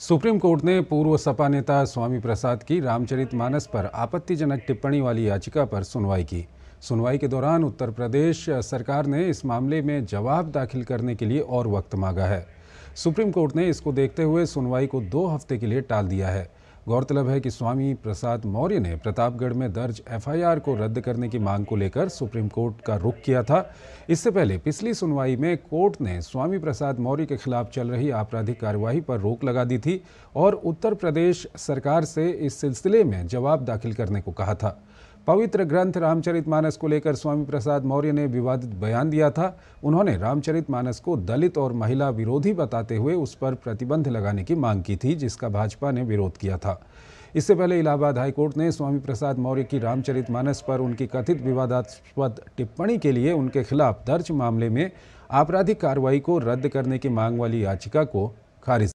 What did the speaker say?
supreme court ने पूर्व सपा नेता स्वामी प्रसाद की रामचरितमानस पर आपत्तिजनक टिप्पणी वाली याचिका पर सुनवाई की सुनवाई के दौरान उत्तर प्रदेश सरकार ने इस मामले में जवाब दाखिल करने के लिए और वक्त मांगा है सुप्रीम कोर्ट ने इसको देखते हुए सुनवाई को दो हफ्ते के लिए टाल दिया है गौरतलब है कि स्वामी प्रसाद मौर्य ने प्रतापगढ़ में दर्ज एफआईआर को रद्द करने की मांग को लेकर सुप्रीम कोर्ट का रुख किया था इससे पहले पिछली सुनवाई में कोर्ट ने स्वामी प्रसाद मौर्य के खिलाफ चल रही आपराधिक कार्यवाही पर रोक लगा दी थी और उत्तर प्रदेश सरकार से इस सिलसिले में जवाब दाखिल करने को कहा था पवित्र ग्रंथ रामचरितमानस को लेकर स्वामी प्रसाद मौर्य ने विवादित बयान दिया था उन्होंने रामचरितमानस को दलित और महिला विरोधी बताते हुए उस पर प्रतिबंध लगाने की मांग की थी जिसका भाजपा ने विरोध किया था इससे पहले इलाहाबाद हाईकोर्ट ने स्वामी प्रसाद मौर्य की रामचरितमानस पर उनकी कथित विवादास्पद टिप्पणी के लिए उनके खिलाफ दर्ज मामले में आपराधिक कार्रवाई को रद्द करने की मांग वाली याचिका को खारिज